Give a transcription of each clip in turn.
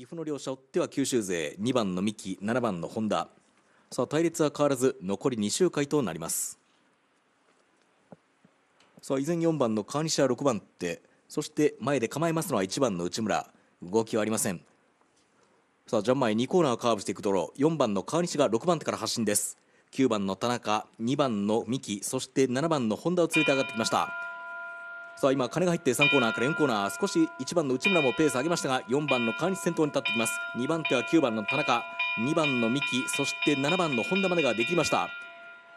岐阜の両者追っては九州勢2番の三木7番の本田さあ対立は変わらず残り2周回となりますさあ依然4番の川西は6番ってそして前で構えますのは1番の内村動きはありませんさあジャンマイ2コーナーカーブしていくところ4番の川西が6番手から発進です9番の田中2番の三木そして7番の本田を連れて上がってきましたさあ今金が入って3コーナーから4コーナー少し1番の内村もペース上げましたが4番の川西先頭に立ってきます2番手は9番の田中2番の三木そして7番の本田までができました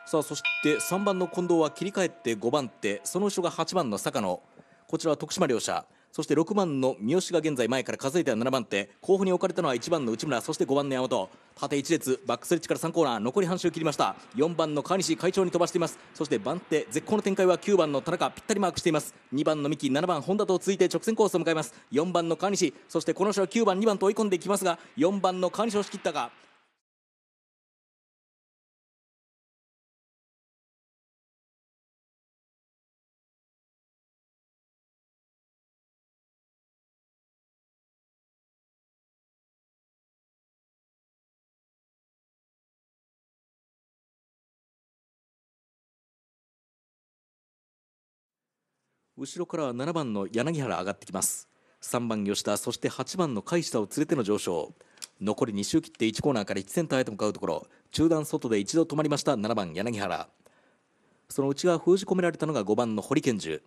さあそして3番の近藤は切り替えて5番手その後ろが8番の坂野こちらは徳島両者そして6番の三好が現在前から数えては7番手後方に置かれたのは1番の内村そして5番の山本縦1列バックスレッチから3コーナー残り半周切りました4番の川西会長に飛ばしていますそして番手絶好の展開は9番の田中ぴったりマークしています2番の三木7番本田と続いて直線コースを迎えます4番の川西そしてこの人は9番2番と追い込んでいきますが4番の川西を仕切ったが後ろからは7番の柳原上がってきます3番吉田そして8番の甲斐下を連れての上昇残り2周切って1コーナーから1センターへと向かうところ中段外で一度止まりました7番柳原その内側封じ込められたのが5番の堀賢樹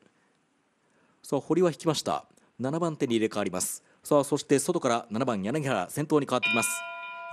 さあ堀は引きました7番手に入れ替わりますさあそして外から7番柳原先頭に変わってきます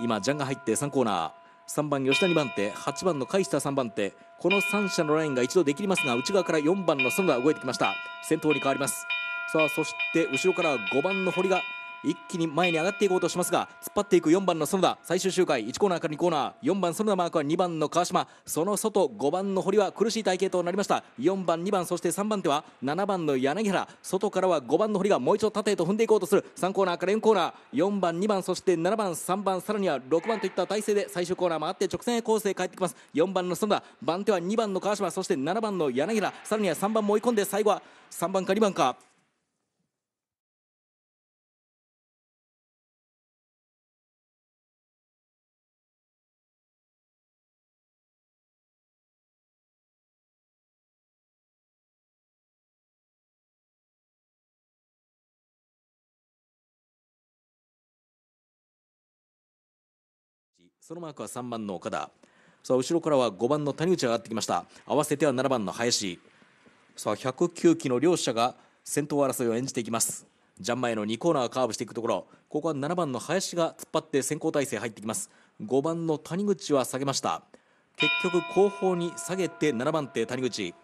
今ジャンが入って3コーナー3番吉田2番手8番の海下3番手この3者のラインが一度できますが内側から4番の園田動いてきました先頭に変わりますさあそして後ろから5番の堀が一気に前に上がっていこうとしますが突っ張っていく4番の園田最終周回1コーナーから2コーナー4番園田マークは2番の川島その外5番の堀は苦しい体型となりました4番2番そして3番手は7番の柳原外からは5番の堀がもう一度縦へと踏んでいこうとする3コーナーから4コーナー4番2番そして7番3番さらには6番といった体勢で最終コーナー回って直線へ構成ス帰ってきます4番の園田番手は2番の川島そして7番の柳原さらには3番も追い込んで最後は3番か2番かそのマークは3番の岡田さあ後ろからは5番の谷口が上がってきました合わせては7番の林さあ109期の両者が先頭争いを演じていきますジャン前の2コーナーカーブしていくところここは7番の林が突っ張って先行体制入ってきます5番の谷口は下げました結局後方に下げて7番手谷口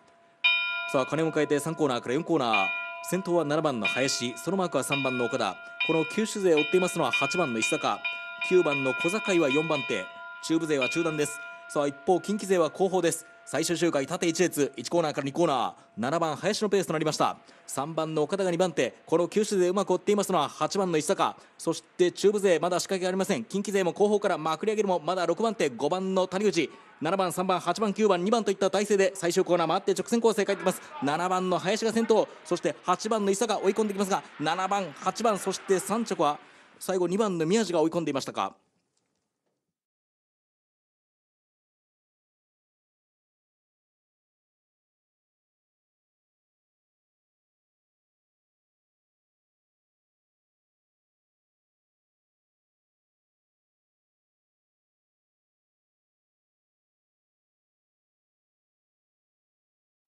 さあ金を迎えて3コーナーから4コーナー先頭は7番の林そのマークは3番の岡田この九州勢を追っていますのは8番の石坂9番の小坂井は4番手中部勢は中段ですさあ一方近畿勢は後方です最終周回縦1列1コーナーから2コーナー7番林のペースとなりました3番の岡田が2番手この九州でうまく追っていますのは8番の伊坂そして中部勢まだ仕掛けがありません近畿勢も後方からまくり上げるもまだ6番手5番の谷口7番3番8番9番2番といった体勢で最終コーナー回って直線構成帰ってきます7番の林が先頭そして8番の石坂追い込んできますが7番8番そして3着は最後2番の宮地が追い込んでいましたか。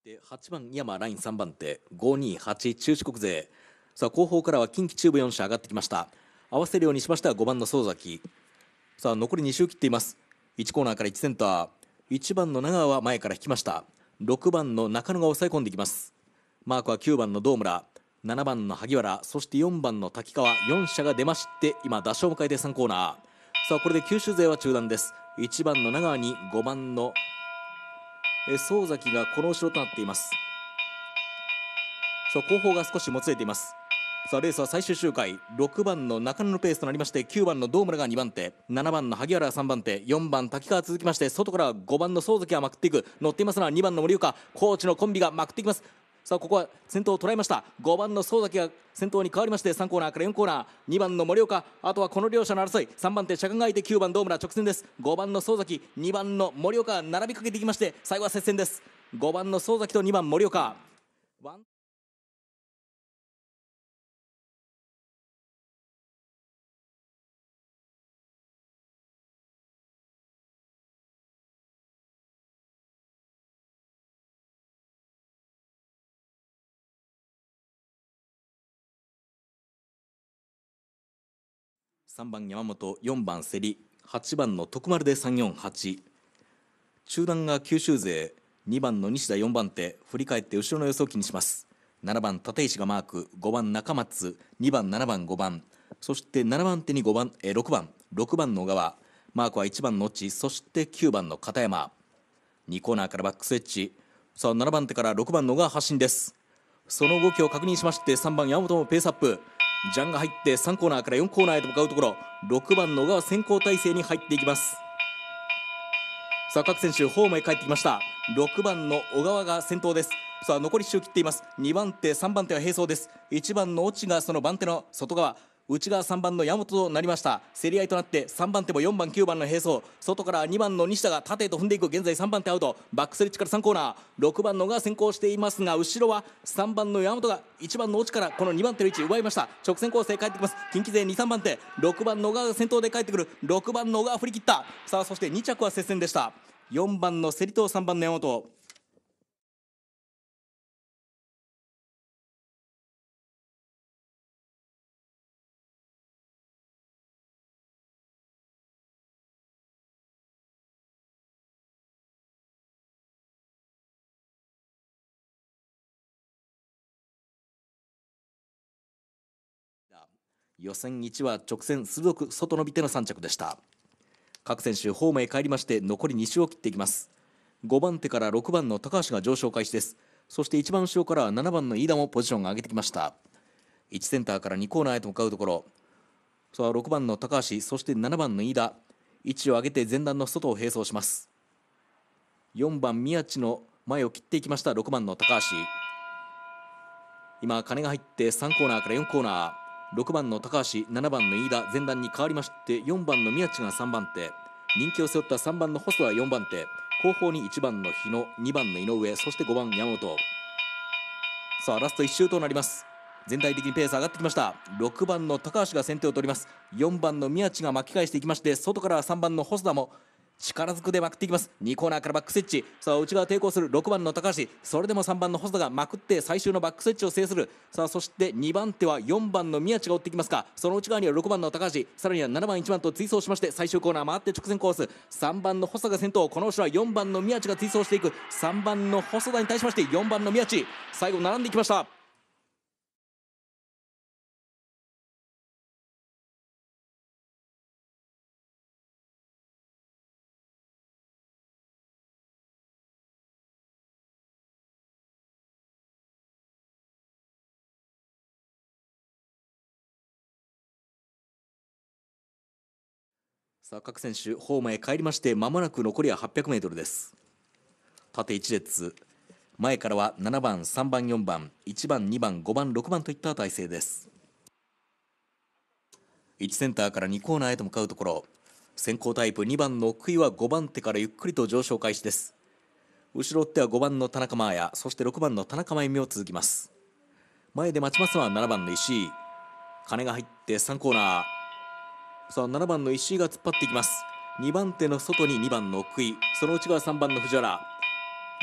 で8番山ライン3番手528中四国勢さあ後方からは近畿中部4社上がってきました合わせるようにしました5番の相崎さあ残り2周切っています1コーナーから1センター1番の長川は前から引きました6番の中野が抑え込んできますマークは9番の堂村7番の萩原そして4番の滝川4社が出まして今打賞を迎えて3コーナーさあこれで九州勢は中断です1番の長川に5番の宗崎がこの後ろとなっていますさあ後方が少しもつれていますさあレースは最終周回6番の中野のペースとなりまして9番の堂村が2番手7番の萩原が3番手4番滝川続きまして外から5番の相崎がまくっていく乗っていますのは2番の森岡コーチのコンビがまくっていきますさあここは先頭を捉えました5番の宗崎が先頭に変わりまして3コーナーから4コーナー2番の森岡あとはこの両者の争い3番手車間が空いて9番堂村直線です5番の宗崎2番の森岡並びかけていきまして最後は接戦です5番の相崎と2番森岡3番山本4番競り8番の徳丸で348中段が九州勢2番の西田4番手振り返って後ろの予想を気にします7番立石がマーク5番中松2番7番5番そして7番手に5番え6番6番の小川マークは1番の内そして9番の片山2コーナーからバックスエッジさあ7番手から6番の小川発進ですその動きを確認しまして3番山本もペースアップジャンが入って3コーナーから4コーナーへと向かうところ6番の小川先行体制に入っていきますさあ各選手ホームへ帰ってきました6番の小川が先頭ですさあ残り1周切っています2番手3番手は並走です1番の越智がその番手の外側内側3番の山本となりました競り合いとなって3番手も4番9番の並走外から2番の西田が縦へと踏んでいく現在3番手アウトバックスリッチから3コーナー6番のが先行していますが後ろは3番の山本が1番の内からこの2番手の位置奪いました直線構成帰ってきます近畿勢23番手6番のが先頭で帰ってくる6番のが振り切ったさあそして2着は接戦でした4番の競りと3番の山本予選1は直線鋭く外伸びての3着でした各選手ホームへ帰りまして残り2周を切っていきます5番手から6番の高橋が上昇開始ですそして1番後ろから7番の飯田もポジションを上げてきました1センターから2コーナーへと向かうところさあ6番の高橋そして7番の飯田位置を上げて前段の外を並走します4番宮地の前を切っていきました6番の高橋今金が入って3コーナーから4コーナー6番の高橋7番の飯田前段に変わりまして4番の宮地が3番手人気を背負った3番の細田4番手後方に1番の日野2番の井上そして5番山本さあラスト1周となります全体的にペース上がってきました6番の高橋が先手を取ります4番の宮地が巻き返していきまして外から3番の細田も力ずくでまくっていきます2コーナーからバックスイッチさあ内側抵抗する6番の高橋それでも3番の細田がまくって最終のバックスイッチを制するさあそして2番手は4番の宮地が追ってきますかその内側には6番の高橋さらには7番1番と追走しまして最終コーナー回って直線コース3番の細田が先頭この後ろは4番の宮地が追走していく3番の細田に対しまして4番の宮地最後並んでいきましたさあ各選手ホームへ帰りましてまもなく残りは8 0 0メートルです縦1列前からは7番3番4番1番2番5番6番といった体勢です1センターから2コーナーへと向かうところ先行タイプ2番の杭は5番手からゆっくりと上昇開始です後ろ手は5番の田中真也そして6番の田中真由美を続きます前で待ちますのは7番の石井金が入って3コーナーさあ7番の石井が突っ張っていきます2番手の外に2番の奥井その内側3番の藤原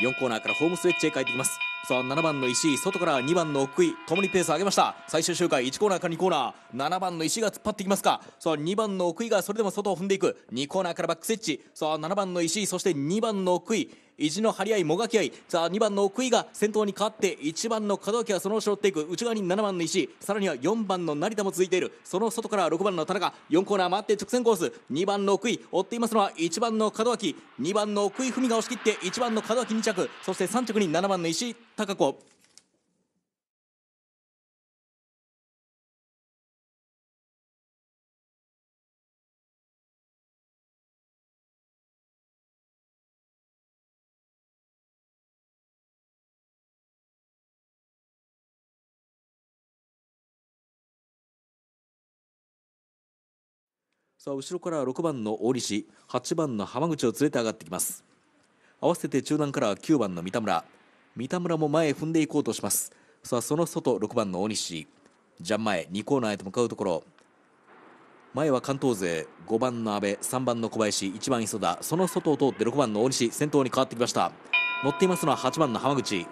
4コーナーからホームスウェッチへ帰ってきますさあ7番の石井外から2番の奥井ともにペース上げました最終周回1コーナーから2コーナー7番の石井が突っ張っていきますかさあ2番の奥井がそれでも外を踏んでいく2コーナーからバックスウェッチ。さあ7番の石井そして2番の奥井意地の張り合いもがき合いさあ2番の奥井が先頭に変わって1番の門脇はその後ろ追っていく内側に7番の石さらには4番の成田も続いているその外から6番の田中4コーナー回って直線コース2番の奥井追っていますのは1番の門脇2番の奥井文が押し切って1番の門脇2着そして3着に7番の石高貴子さあ後ろから6番の大西8番の浜口を連れて上がってきます合わせて中段から9番の三田村三田村も前へ踏んでいこうとしますさあその外6番の大西ジャン前2コーナーへと向かうところ前は関東勢5番の阿部3番の小林1番磯田その外を通って6番の大西先頭に変わってきました乗っていますのは8番の浜口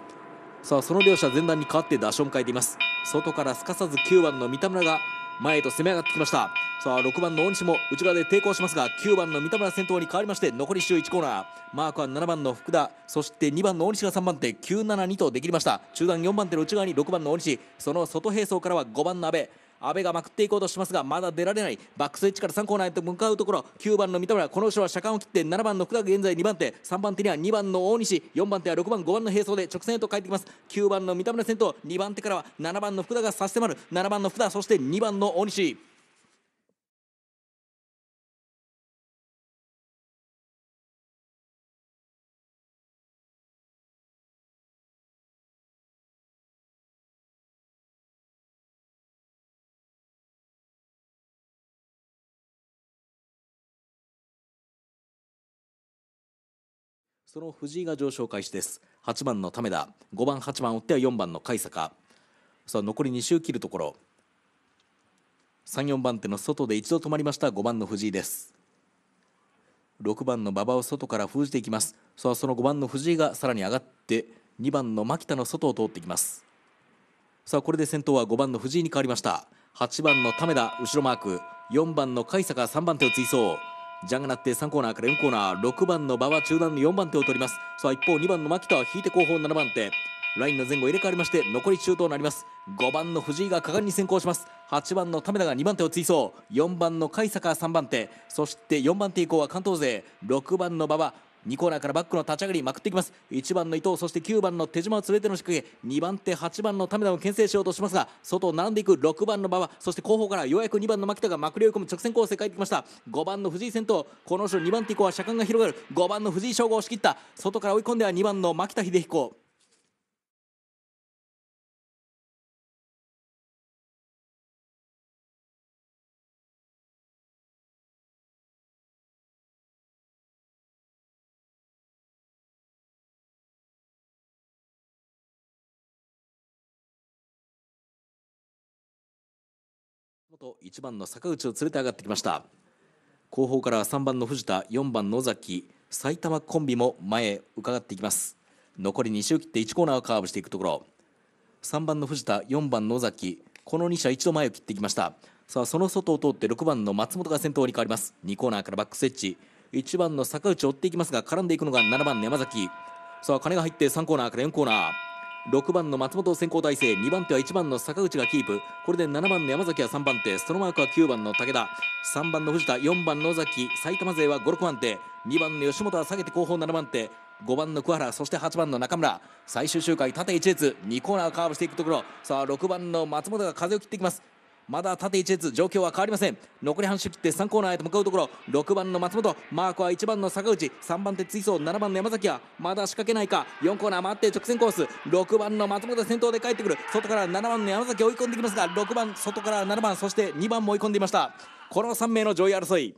さあその両者前段に変わって打賞を迎えています外からすかさず9番の三田村が前へと攻め上がってきましたさあ6番の大西も内側で抵抗しますが9番の三田村先頭に変わりまして残り周1コーナーマークは7番の福田そして2番の大西が3番手972とできました中段4番手の内側に6番の大西その外並走からは5番の阿部阿部がまくっていこうとしますがまだ出られないバックスイッチから3コーナーへと向かうところ9番の三田村この後ろは車間を切って7番の福田が現在2番手3番手には2番の大西4番手は6番5番の並走で直線へと帰ってきます9番の三田村先頭2番手からは7番の福田が差し迫る7番の福田そして2番の大西その藤井が上昇開始です8番の為田5番8番打っては4番の甲斐坂さあ残り2周切るところ34番手の外で一度止まりました5番の藤井です6番の馬場を外から封じていきますさあその5番の藤井がさらに上がって2番の牧田の外を通ってきますさあこれで先頭は5番の藤井に変わりました8番の為田後ろマーク4番の甲斐坂3番手を追走ジャンがなって3コーナーから4コーナー6番の馬は中段の4番手を取りますさあ一方2番の牧田は引いて後方7番手ラインの前後入れ替わりまして残り中となります5番の藤井が果敢に先行します8番の為田が2番手を追走4番の甲斐坂3番手そして4番手以降は関東勢6番の馬場2コーナーからバックの立ち上がりまくっていきます1番の伊藤そして9番の手島を連れての仕掛け2番手8番の為田を牽制しようとしますが外を並んでいく6番の馬場そして後方からようやく2番の牧田がまくりを組込む直線コースで帰ってきました5番の藤井先頭この後ろ2番手以降は車間が広がる5番の藤井翔吾を仕切った外から追い込んでは2番の牧田秀彦と1番の坂口を連れて上がってきました後方から3番の藤田4番野崎埼玉コンビも前へ伺っていきます残り2周切って1コーナーをカーブしていくところ3番の藤田4番野崎この2社一度前を切ってきましたさあその外を通って6番の松本が先頭に変わります2コーナーからバックスエッジ1番の坂内を追っていきますが絡んでいくのが7番の山崎さあ金が入って3コーナーから4コーナー6番の松本先行大勢2番手は1番の坂口がキープこれで7番の山崎は3番手そのマークは9番の武田3番の藤田4番の尾崎埼玉勢は56番手2番の吉本は下げて後方7番手5番の桑原そして8番の中村最終周回縦1列2コーナーカーブしていくところさあ6番の松本が風を切っていきますまだ縦1列状況は変わりません残り半周切って3コーナーへと向かうところ6番の松本マークは1番の坂内3番手追走7番の山崎はまだ仕掛けないか4コーナー回って直線コース6番の松本先頭で帰ってくる外から7番の山崎追い込んできますが6番外から7番そして2番も追い込んでいましたこの3名の上位争い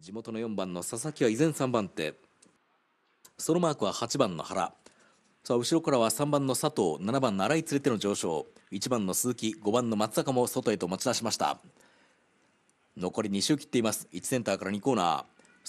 地元の4番の佐々木は依然3番手そのマークは8番の原さあ後ろからは3番の佐藤7番の新井連れての上昇1番の鈴木5番の松坂も外へと持ち出しました残り2周切っています1センターから2コーナー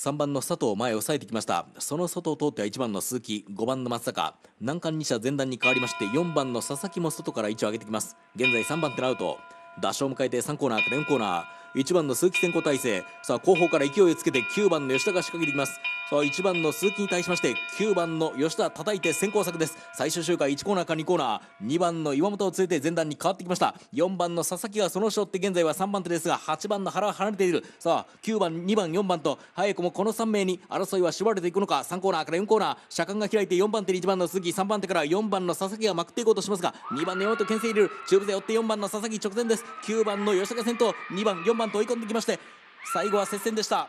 3番の佐藤前を抑えてきましたその外を通っては1番の鈴木5番の松坂難関2者前段に変わりまして4番の佐々木も外から位置を上げてきます現在3番手のアウト打者を迎えて3コーナーから4コーナー1番の鈴木先行体制さあ後方から勢いをつけて9番の吉田が仕掛けていきますさあ1番の鈴木に対しまして9番の吉田叩いて先行策です最終周回1コーナーか2コーナー2番の岩本を連れて前段に変わってきました4番の佐々木がその人って現在は3番手ですが8番の原は離れているさあ9番2番4番と早くもこの3名に争いは縛られていくのか3コーナーから4コーナー車間が開いて4番手に1番の鈴木3番手から4番の佐々木がまくっていこうとしますが2番の山本牽制入れる中部勢追って4番の佐々木直前です9番の吉田が先頭2番4番ンバンと追い込んできまして最後は接戦でした